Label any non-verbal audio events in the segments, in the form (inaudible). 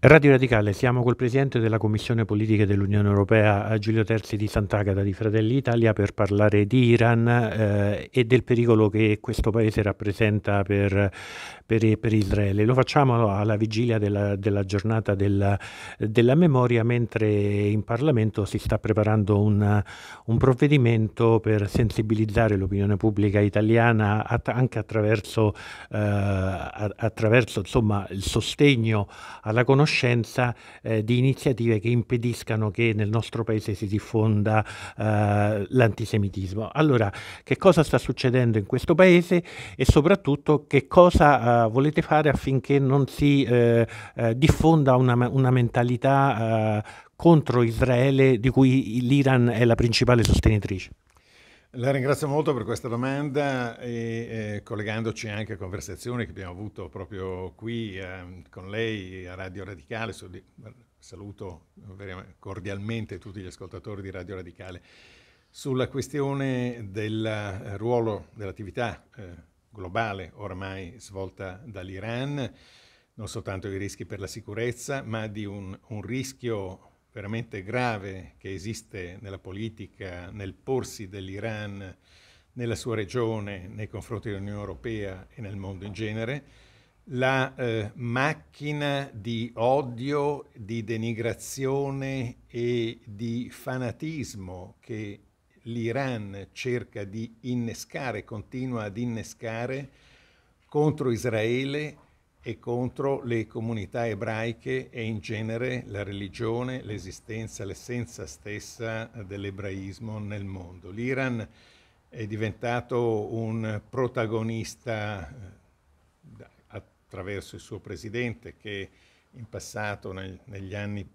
Radio Radicale, siamo col Presidente della Commissione Politica dell'Unione Europea, Giulio Terzi di Sant'Agata di Fratelli Italia, per parlare di Iran eh, e del pericolo che questo Paese rappresenta per, per, per Israele. Lo facciamo alla vigilia della, della giornata della, della, memoria, mentre in Parlamento si sta preparando una, un provvedimento per sensibilizzare l'opinione pubblica italiana at anche attraverso, eh, attraverso insomma, il sostegno alla Commissione conoscenza eh, di iniziative che impediscano che nel nostro paese si diffonda eh, l'antisemitismo. Allora, che cosa sta succedendo in questo paese e soprattutto che cosa eh, volete fare affinché non si eh, eh, diffonda una, una mentalità eh, contro Israele di cui l'Iran è la principale sostenitrice? La ringrazio molto per questa domanda e eh, collegandoci anche a conversazioni che abbiamo avuto proprio qui eh, con lei a Radio Radicale, saluto cordialmente tutti gli ascoltatori di Radio Radicale, sulla questione del ruolo dell'attività eh, globale ormai svolta dall'Iran, non soltanto i rischi per la sicurezza, ma di un, un rischio veramente grave che esiste nella politica, nel porsi dell'Iran, nella sua regione, nei confronti dell'Unione Europea e nel mondo in genere, la eh, macchina di odio, di denigrazione e di fanatismo che l'Iran cerca di innescare, continua ad innescare contro Israele e contro le comunità ebraiche e in genere la religione, l'esistenza, l'essenza stessa dell'ebraismo nel mondo. L'Iran è diventato un protagonista eh, attraverso il suo presidente che in passato, nel, negli anni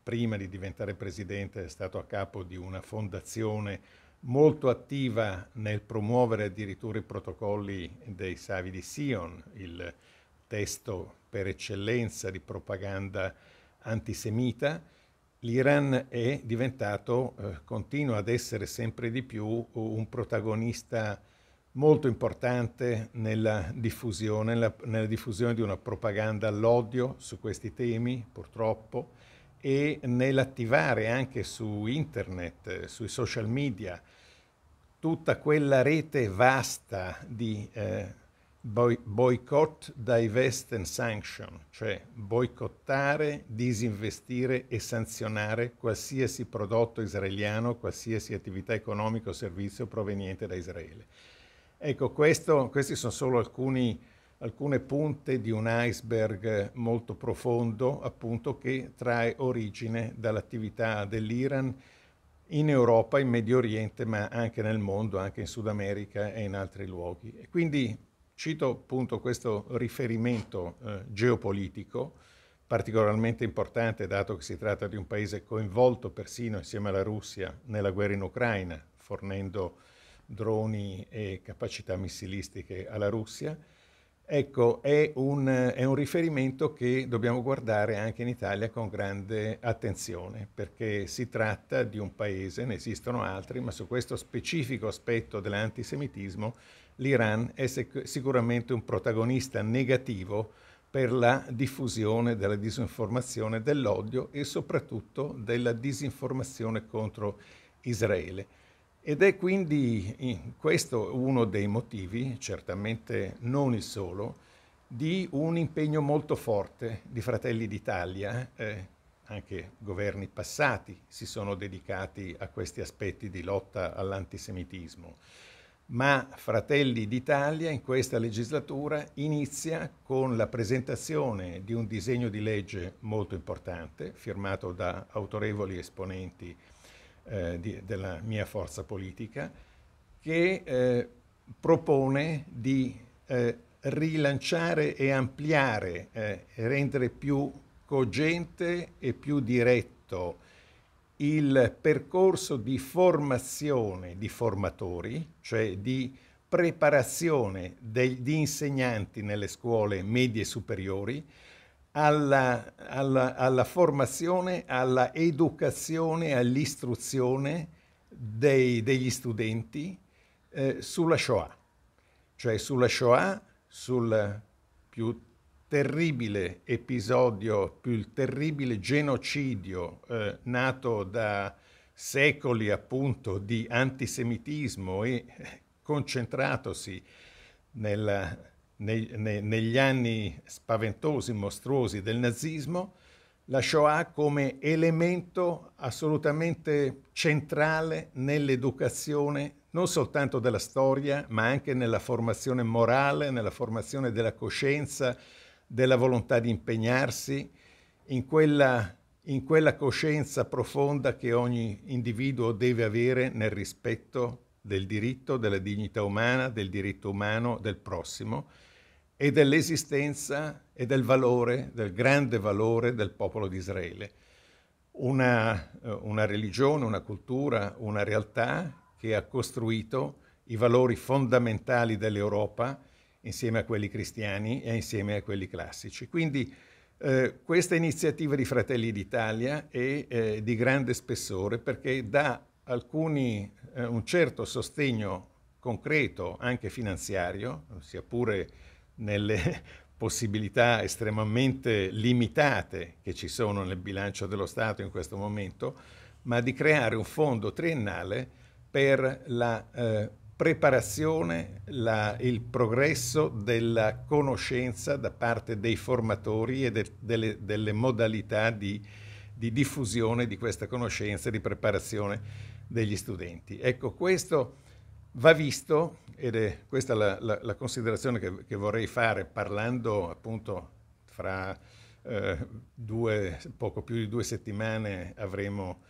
prima di diventare presidente, è stato a capo di una fondazione molto attiva nel promuovere addirittura i protocolli dei Savi di Sion, il testo per eccellenza di propaganda antisemita, l'Iran è diventato, eh, continua ad essere sempre di più un protagonista molto importante nella diffusione, nella, nella diffusione di una propaganda all'odio su questi temi, purtroppo, e nell'attivare anche su internet, sui social media, tutta quella rete vasta di eh, Boy, boycott, divest and sanction, cioè boicottare, disinvestire e sanzionare qualsiasi prodotto israeliano, qualsiasi attività economica o servizio proveniente da Israele. Ecco, questo, questi sono solo alcuni, alcune punte di un iceberg molto profondo, appunto, che trae origine dall'attività dell'Iran in Europa, in Medio Oriente, ma anche nel mondo, anche in Sud America e in altri luoghi. E quindi Cito appunto questo riferimento eh, geopolitico, particolarmente importante dato che si tratta di un paese coinvolto persino insieme alla Russia nella guerra in Ucraina, fornendo droni e capacità missilistiche alla Russia. Ecco, è un, è un, riferimento che dobbiamo guardare anche in Italia con grande attenzione, perché si tratta di un paese, ne esistono altri, ma su questo specifico aspetto dell'antisemitismo l'Iran è sic- sicuramente un protagonista negativo per la diffusione della disinformazione, dell'odio e soprattutto della disinformazione contro Israele. Ed è quindi questo uno dei motivi, certamente non il solo, di un impegno molto forte di Fratelli d'Italia. Eh, anche governi passati si sono dedicati a questi aspetti di lotta all'antisemitismo ma Fratelli d'Italia in questa legislatura inizia con la presentazione di un disegno di legge molto importante, firmato da autorevoli esponenti eh, di, della mia forza politica, che eh, propone di eh, rilanciare e ampliare, eh, rendere più cogente e più diretto il percorso di formazione di formatori, cioè di preparazione di insegnanti nelle scuole medie e superiori, alla, alla, alla formazione, alla educazione, all'istruzione dei, degli studenti eh, sulla Shoah, cioè sulla Shoah, sul più terribile episodio, più il terribile genocidio eh, nato da secoli appunto di antisemitismo e eh, concentratosi nella, nei, nei, negli anni spaventosi, mostruosi del nazismo, la Shoah come elemento assolutamente centrale nell'educazione non soltanto della storia, ma anche nella formazione morale, nella formazione della coscienza, della volontà di impegnarsi, in quella, in quella coscienza profonda che ogni individuo deve avere nel rispetto del diritto, della dignità umana, del diritto umano del prossimo e dell'esistenza e del valore, del grande valore del popolo di Israele. Una, eh, una, religione, una cultura, una realtà che ha costruito i valori fondamentali dell'Europa insieme a quelli cristiani e insieme a quelli classici. Quindi eh, questa iniziativa di Fratelli d'Italia è eh, di grande spessore perché dà alcuni, eh, un certo sostegno concreto, anche finanziario, sia pure nelle (laughs) possibilità estremamente limitate che ci sono nel bilancio dello Stato in questo momento, ma di creare un fondo triennale per la eh, preparazione, la, il progresso della conoscenza da parte dei formatori e de, delle, delle, modalità di, di diffusione di questa conoscenza e di preparazione degli studenti. Ecco, questo va visto, ed è questa la, la, la considerazione che, che, vorrei fare parlando appunto fra eh, due, poco più di due settimane avremo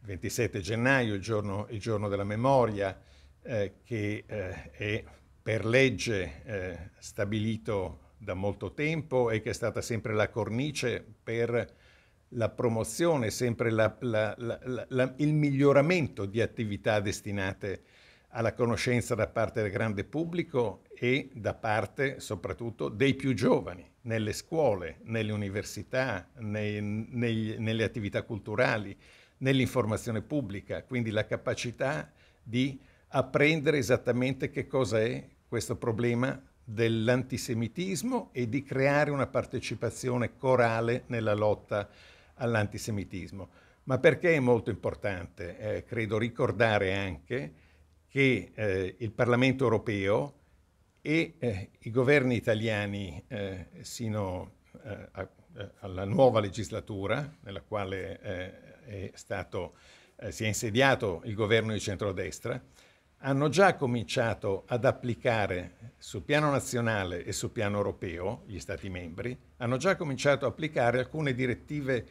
il 27 gennaio, il giorno, il giorno della memoria, eh, che eh, è per legge eh, stabilito da molto tempo e che è stata sempre la cornice per la promozione, sempre la, la, la, il miglioramento di attività destinate alla conoscenza da parte del grande pubblico e da parte soprattutto dei più giovani, nelle scuole, nelle università, nei, nei, nelle attività culturali, nell'informazione pubblica, quindi la capacità di apprendere esattamente che cosa è questo problema dell'antisemitismo e di creare una partecipazione corale nella lotta all'antisemitismo. Ma perché è molto importante? Eh, credo ricordare anche che eh, il Parlamento europeo e eh, i governi italiani eh, sino eh, a, eh, alla nuova legislatura, nella quale è stato, si è insediato il governo di centrodestra, hanno già cominciato ad applicare sul piano nazionale e sul piano europeo, gli Stati membri, hanno già cominciato a applicare alcune direttive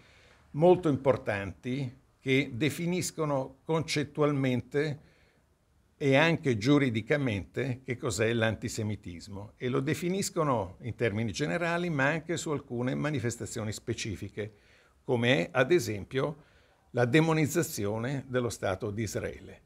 molto importanti che definiscono concettualmente e anche giuridicamente che cos'è l'antisemitismo e lo definiscono in termini generali ma anche su alcune manifestazioni specifiche, come ad esempio la demonizzazione dello Stato di Israele.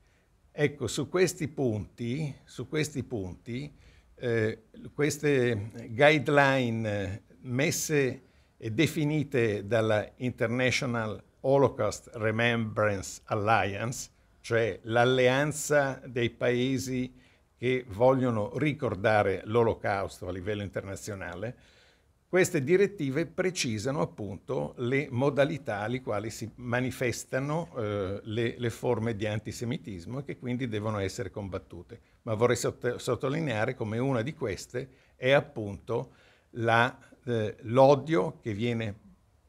Ecco, su questi punti, su questi punti eh, queste guideline messe e definite dalla International Holocaust Remembrance Alliance, cioè l'alleanza dei paesi che vogliono ricordare l'olocausto a livello internazionale, queste direttive precisano appunto le modalità alle quali si manifestano eh, le, le, forme di antisemitismo e che quindi devono essere combattute. Ma vorrei sotto, sottolineare come una di queste è appunto la, eh, l'odio che viene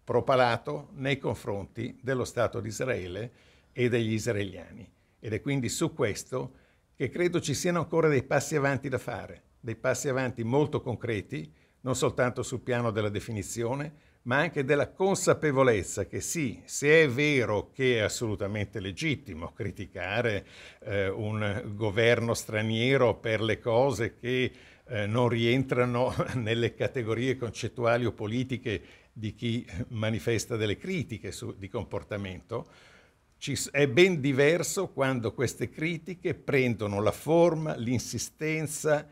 propalato nei confronti dello Stato di Israele e degli israeliani. Ed è quindi su questo che credo ci siano ancora dei passi avanti da fare, dei passi avanti molto concreti non soltanto sul piano della definizione, ma anche della consapevolezza che sì, se è vero che è assolutamente legittimo criticare eh, un governo straniero per le cose che eh, non rientrano (laughs) nelle categorie concettuali o politiche di chi manifesta delle critiche su, di comportamento, ci, è ben diverso quando queste critiche prendono la forma, l'insistenza,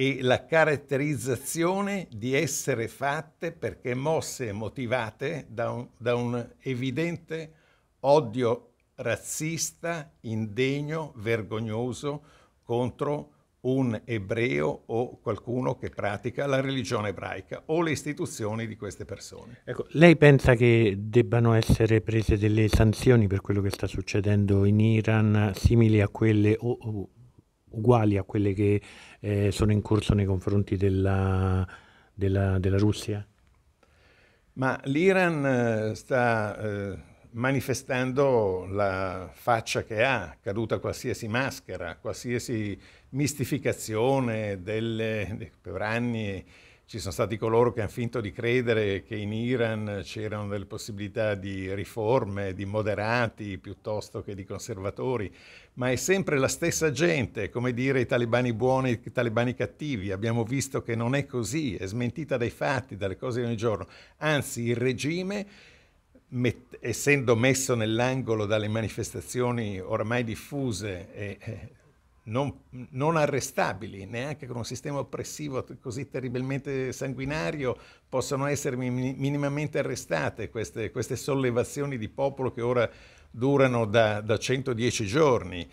e la caratterizzazione di essere fatte perché mosse e motivate da un, da un evidente odio razzista, indegno, vergognoso contro un ebreo o qualcuno che pratica la religione ebraica o le istituzioni di queste persone. Ecco, lei pensa che debbano essere prese delle sanzioni per quello che sta succedendo in Iran simili a quelle o, o uguali a quelle che eh, sono in corso nei confronti della, della, della Russia? Ma l'Iran eh, sta eh, manifestando la faccia che ha, caduta qualsiasi maschera, qualsiasi mistificazione delle, per anni ci sono stati coloro che hanno finto di credere che in Iran c'erano delle possibilità di riforme, di moderati piuttosto che di conservatori, ma è sempre la stessa gente, come dire i talebani buoni e i talebani cattivi. Abbiamo visto che non è così, è smentita dai fatti, dalle cose di ogni giorno. Anzi, il regime Met- essendo messo nell'angolo dalle manifestazioni oramai diffuse e eh, non, non, arrestabili, neanche con un sistema oppressivo così terribilmente sanguinario, possono essere minimamente arrestate queste, queste sollevazioni di popolo che ora durano da, da 110 giorni.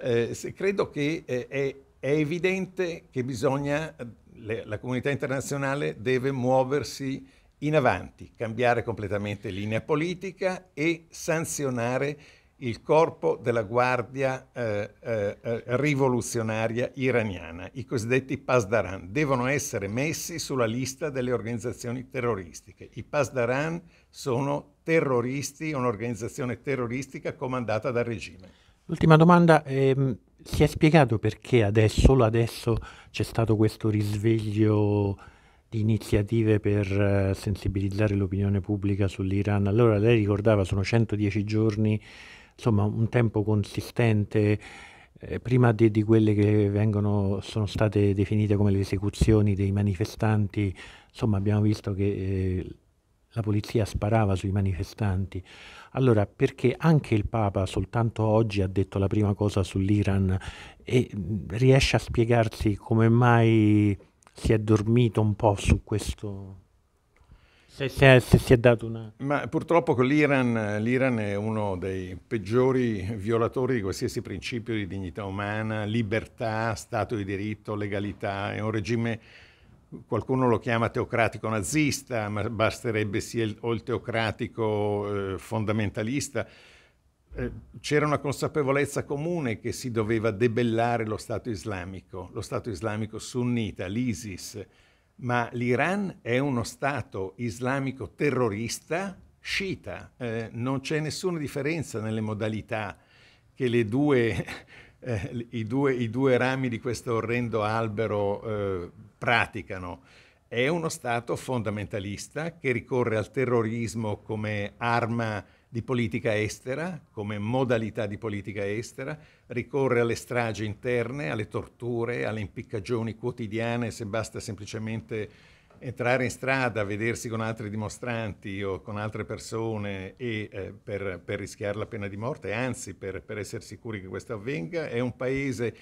Eh, credo che eh, è, è, evidente che bisogna, le, la comunità internazionale deve muoversi in avanti, cambiare completamente linea politica e sanzionare il corpo della guardia eh, eh, eh, rivoluzionaria iraniana, i cosiddetti Pasdaran, devono essere messi sulla lista delle organizzazioni terroristiche. I Pasdaran sono terroristi, un'organizzazione terroristica comandata dal regime. L'ultima domanda, ehm, si è spiegato perché adesso, solo adesso c'è stato questo risveglio di iniziative per eh, sensibilizzare l'opinione pubblica sull'Iran. Allora lei ricordava sono 110 giorni insomma un tempo consistente eh, prima di, di, quelle che vengono, sono state definite come le esecuzioni dei manifestanti, insomma abbiamo visto che eh, la polizia sparava sui manifestanti. Allora, perché anche il Papa soltanto oggi ha detto la prima cosa sull'Iran e mm, riesce a spiegarsi come mai si è dormito un po' su questo se, se, se si è dato una... Ma purtroppo l'Iran, l'Iran è uno dei peggiori violatori di qualsiasi principio di dignità umana, libertà, Stato di diritto, legalità. È un regime qualcuno lo chiama teocratico nazista, ma basterebbe sia il, o il teocratico eh, fondamentalista. Eh, c'era una consapevolezza comune che si doveva debellare lo Stato islamico, lo Stato islamico sunnita, l'ISIS, ma l'Iran è uno Stato islamico terrorista sciita, eh, non c'è nessuna differenza nelle modalità che due, (laughs) eh, i, due, i, due, rami di questo orrendo albero eh, praticano. È uno Stato fondamentalista che ricorre al terrorismo come arma di politica estera, come modalità di politica estera, ricorre alle strage interne, alle torture, alle impiccagioni quotidiane, se basta semplicemente entrare in strada, vedersi con altri dimostranti o con altre persone e, eh, per, per, rischiare la pena di morte, anzi per, per essere sicuri che questo avvenga, è un paese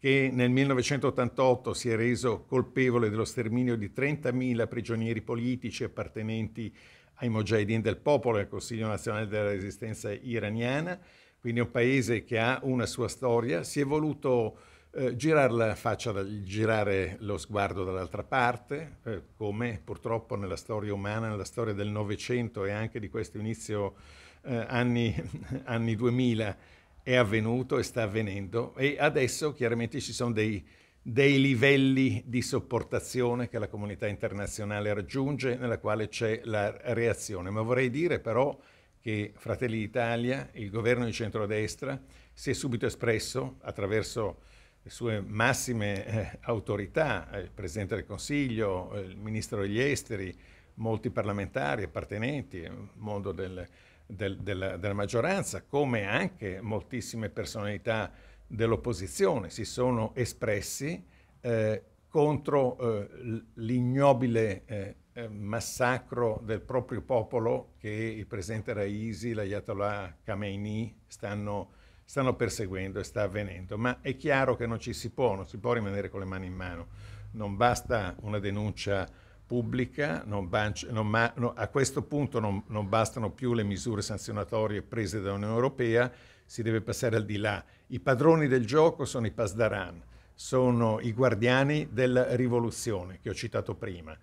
che nel 1988 si è reso colpevole dello sterminio di 30.000 prigionieri politici appartenenti a ai Mojahedin del popolo, e al Consiglio nazionale della resistenza iraniana, quindi un paese che ha una sua storia, si è voluto eh, girare la faccia, girare lo sguardo dall'altra parte, eh, come purtroppo nella storia umana, nella storia del Novecento e anche di questo inizio eh, anni, (laughs) anni 2000 è avvenuto e sta avvenendo e adesso chiaramente ci sono dei dei livelli di sopportazione che la comunità internazionale raggiunge, nella quale c'è la reazione. Ma vorrei dire però che Fratelli d'Italia, il governo di centrodestra, si è subito espresso attraverso le sue massime eh, autorità, eh, il Presidente del Consiglio, eh, il Ministro degli Esteri, molti parlamentari appartenenti al eh, mondo del, del, della, della maggioranza, come anche moltissime personalità dell'opposizione si sono espressi eh, contro eh, l'ignobile eh, eh, massacro del proprio popolo che il presidente Raisi, l'Ayatollah Khamenei stanno, stanno, perseguendo e sta avvenendo. Ma è chiaro che non ci si può, non si può rimanere con le mani in mano. Non basta una denuncia pubblica, non non ma, no, a questo punto non, non bastano più le misure sanzionatorie prese dall'Unione Europea, si deve passare al di là. I padroni del gioco sono i Pasdaran, sono i guardiani della rivoluzione che ho citato prima,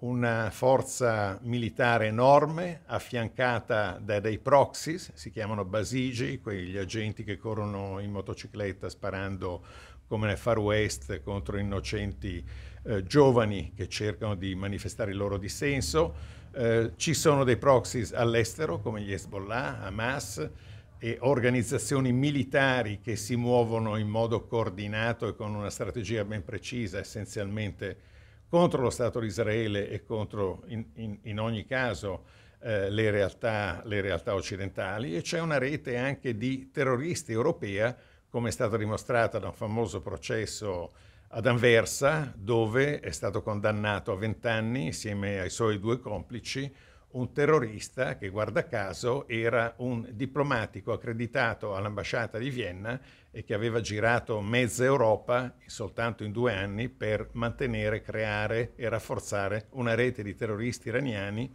una forza militare enorme affiancata da dei proxies, si chiamano basigi, quegli agenti che corrono in motocicletta sparando come nel Far West contro innocenti eh, giovani che cercano di manifestare il loro dissenso. Eh, ci sono dei proxies all'estero come gli Hezbollah, Hamas, e organizzazioni militari che si muovono in modo coordinato e con una strategia ben precisa, essenzialmente contro lo Stato di Israele e contro in, in, in ogni caso eh, le, realtà, le, realtà, occidentali, e c'è una rete anche di terroristi europea, come è stato dimostrato da un famoso processo ad Anversa, dove è stato condannato a 20 anni insieme ai suoi due complici un terrorista che guarda caso era un diplomatico accreditato all'ambasciata di Vienna e che aveva girato mezza Europa soltanto in due anni per mantenere, creare e rafforzare una rete di terroristi iraniani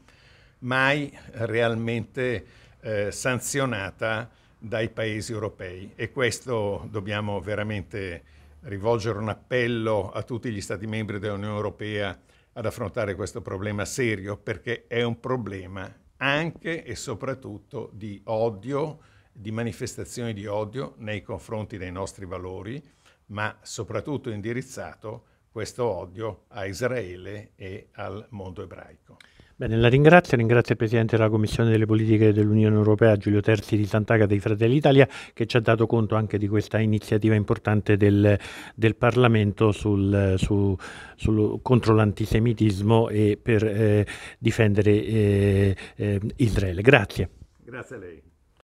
mai realmente eh, sanzionata dai paesi europei. E questo dobbiamo veramente rivolgere un appello a tutti gli Stati membri dell'Unione Europea ad affrontare questo problema serio perché è un problema anche e soprattutto di odio, di manifestazioni di odio nei confronti dei nostri valori, ma soprattutto indirizzato questo odio a Israele e al mondo ebraico. Bene, la ringrazio, ringrazio il Presidente della Commissione delle Politiche dell'Unione Europea, Giulio Terzi di Sant'Agata dei Fratelli Italia, che ci ha dato conto anche di questa iniziativa importante del, del Parlamento sul, su, sul, contro l'antisemitismo e per eh, difendere eh, eh, Israele. Grazie. Grazie a lei.